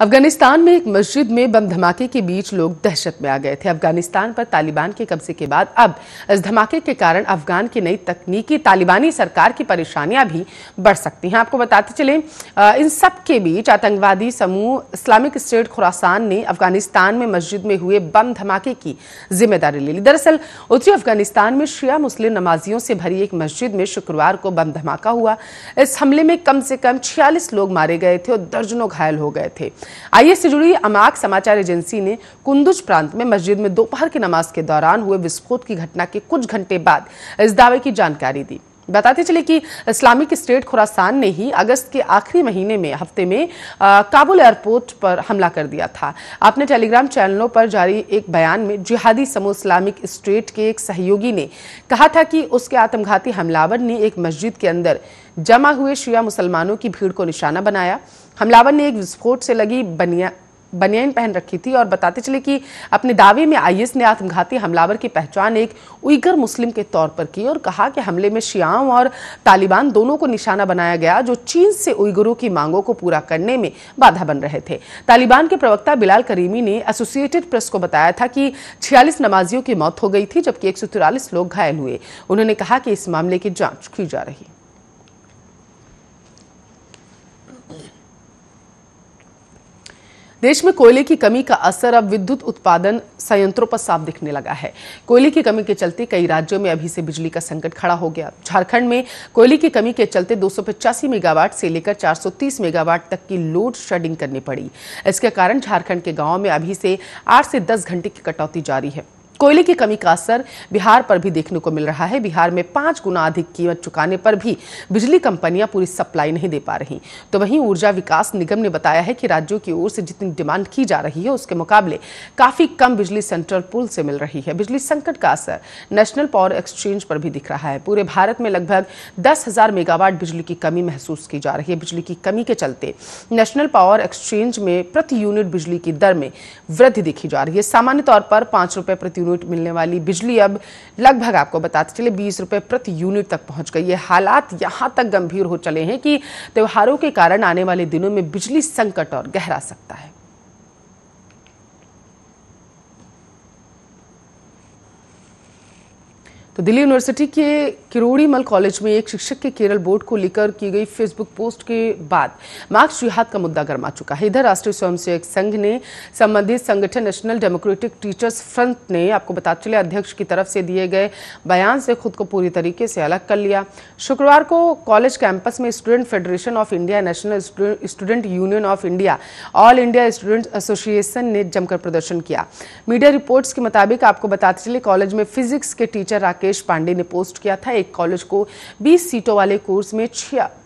अफगानिस्तान में एक मस्जिद में बम धमाके के बीच लोग दहशत में आ गए थे अफगानिस्तान पर तालिबान के कब्जे के बाद अब इस धमाके के कारण अफगान की नई तकनीकी तालिबानी सरकार की परेशानियां भी बढ़ सकती हैं आपको बताते चले इन सब के बीच आतंकवादी समूह इस्लामिक स्टेट खुरासान ने अफगानिस्तान में मस्जिद में हुए बम धमाके की जिम्मेदारी ले ली दरअसल उत्तरी अफगानिस्तान में शिया मुस्लिम नमाजियों से भरी एक मस्जिद में शुक्रवार को बम धमाका हुआ इस हमले में कम से कम छियालीस लोग मारे गए थे और दर्जनों घायल हो गए थे आईए से जुड़ी अमाक समाचार एजेंसी ने कुंदुज प्रांत में मस्जिद में दोपहर की नमाज के दौरान हुए विस्फोट की घटना के कुछ घंटे बाद इस दावे की जानकारी दी बताते चले कि इस्लामिक स्टेट खुरासान ने ही अगस्त के आखिरी महीने में हफ्ते में काबुल एयरपोर्ट पर हमला कर दिया था अपने टेलीग्राम चैनलों पर जारी एक बयान में जिहादी समूह इस्लामिक स्टेट के एक सहयोगी ने कहा था कि उसके आत्मघाती हमलावर ने एक मस्जिद के अंदर जमा हुए शिया मुसलमानों की भीड़ को निशाना बनाया हमलावर ने एक विस्फोट से लगी बनिया बनियान पहन रखी थी और बताते चले कि अपने दावे में आईएस ने आत्मघाती हमलावर की पहचान एक उइगर मुस्लिम के तौर पर की और कहा कि हमले में शियाम और तालिबान दोनों को निशाना बनाया गया जो चीन से उइगरों की मांगों को पूरा करने में बाधा बन रहे थे तालिबान के प्रवक्ता बिलाल करीमी ने एसोसिएटेड प्रेस को बताया था कि छियालीस नमाजियों की मौत हो गई थी जबकि एक लोग घायल हुए उन्होंने कहा कि इस मामले की जाँच की जा रही देश में कोयले की कमी का असर अब विद्युत उत्पादन संयंत्रों पर साफ दिखने लगा है कोयले की कमी के चलते कई राज्यों में अभी से बिजली का संकट खड़ा हो गया झारखंड में कोयले की कमी के चलते दो मेगावाट से लेकर 430 मेगावाट तक की लोड शेडिंग करनी पड़ी इसके कारण झारखंड के गाँव में अभी से आठ से दस घंटे की कटौती जारी है कोयले की कमी का असर बिहार पर भी देखने को मिल रहा है बिहार में पांच गुना अधिक कीमत चुकाने पर भी बिजली कंपनियां पूरी सप्लाई नहीं दे पा रही तो वहीं ऊर्जा विकास निगम ने बताया है कि राज्यों की ओर से जितनी डिमांड की जा रही है उसके मुकाबले काफी कम बिजली सेंट्रल पुल से मिल रही है बिजली संकट का असर नेशनल पावर एक्सचेंज पर भी दिख रहा है पूरे भारत में लगभग दस हजार मेगावाट बिजली की कमी महसूस की जा रही है बिजली की कमी के चलते नेशनल पावर एक्सचेंज में प्रति यूनिट बिजली की दर में वृद्धि देखी जा रही है सामान्य तौर पर पांच रुपए प्रति यूनिट मिलने वाली बिजली अब लगभग आपको बताते चले बीस रुपए प्रति यूनिट तक पहुंच गई है हालात यहां तक गंभीर हो चले हैं कि त्योहारों के कारण आने वाले दिनों में बिजली संकट और गहरा सकता है तो दिल्ली यूनिवर्सिटी के किरोड़ीमल कॉलेज में एक शिक्षक के केरल बोर्ड को लेकर की गई फेसबुक पोस्ट के बाद मार्क्स जिहाद का मुद्दा गर्मा चुका है इधर राष्ट्रीय स्वयंसेवक संघ ने संबंधित संगठन नेशनल डेमोक्रेटिक टीचर्स फ्रंट ने आपको बताते चले अध्यक्ष की तरफ से दिए गए बयान से खुद को पूरी तरीके से अलग कर लिया शुक्रवार को कॉलेज कैंपस में student federation of India national student union of India all India student association ने जमकर प्रदर्शन किया मीडिया रिपोर्ट्स के मुताबिक आपको बताते चले कॉलेज में फिजिक्स के टीचर राकेश राकेश पांडे ने पोस्ट किया था एक कॉलेज को 20 सीटों वाले कोर्स में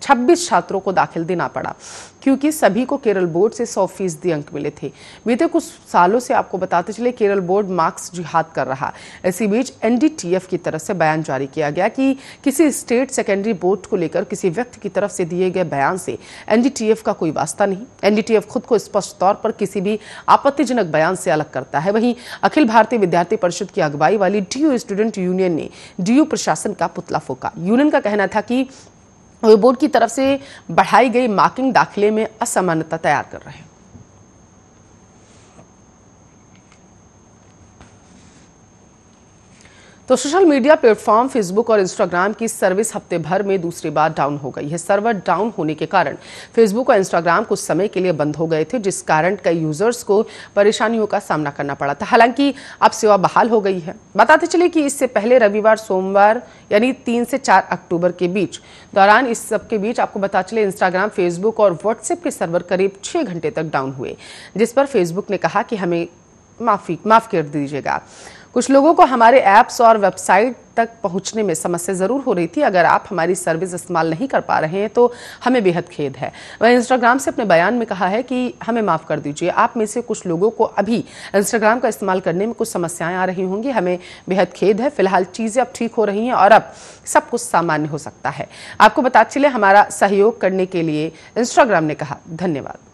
26 छात्रों को दाखिल देना पड़ा क्योंकि सभी को केरल बोर्ड से सौ फीसदी अंक मिले थे बीते कुछ सालों से आपको बताते चले केरल बोर्ड मार्क्स जिहाद कर रहा इसी बीच एनडीटीएफ की तरफ से बयान जारी किया गया कि किसी स्टेट सेकेंडरी बोर्ड को लेकर किसी व्यक्ति की तरफ से दिए गए बयान से एनडीटीएफ का कोई वास्ता नहीं एनडीटीएफ खुद को स्पष्ट तौर पर किसी भी आपत्तिजनक बयान से अलग करता है वहीं अखिल भारतीय विद्यार्थी परिषद की अगुवाई वाली डीयू स्टूडेंट यूनियन ने डीयू प्रशासन का पुतला फूका यूनियन का कहना था कि बोर्ड की तरफ से बढ़ाई गई मार्किंग दाखिले में असमानता तैयार कर रहे हैं तो सोशल मीडिया प्लेटफॉर्म फेसबुक और इंस्टाग्राम की सर्विस हफ्ते भर में दूसरी बार डाउन हो गई है सर्वर डाउन होने के कारण फेसबुक और इंस्टाग्राम कुछ समय के लिए बंद हो गए थे जिस कारण कई यूजर्स को परेशानियों का सामना करना पड़ा था हालांकि अब सेवा बहाल हो गई है बताते चले कि इससे पहले रविवार सोमवार यानी तीन से चार अक्टूबर के बीच दौरान इस सबके बीच आपको बता चले इंस्टाग्राम फेसबुक और व्हाट्सएप के सर्वर करीब छः घंटे तक डाउन हुए जिस पर फेसबुक ने कहा कि हमें माफी माफ कर दीजिएगा कुछ लोगों को हमारे ऐप्स और वेबसाइट तक पहुंचने में समस्या ज़रूर हो रही थी अगर आप हमारी सर्विस इस्तेमाल नहीं कर पा रहे हैं तो हमें बेहद खेद है वह इंस्टाग्राम से अपने बयान में कहा है कि हमें माफ़ कर दीजिए आप में से कुछ लोगों को अभी इंस्टाग्राम का इस्तेमाल करने में कुछ समस्याएं आ रही होंगी हमें बेहद खेद है फिलहाल चीज़ें अब ठीक हो रही हैं और अब सब कुछ सामान्य हो सकता है आपको बता चले हमारा सहयोग करने के लिए इंस्टाग्राम ने कहा धन्यवाद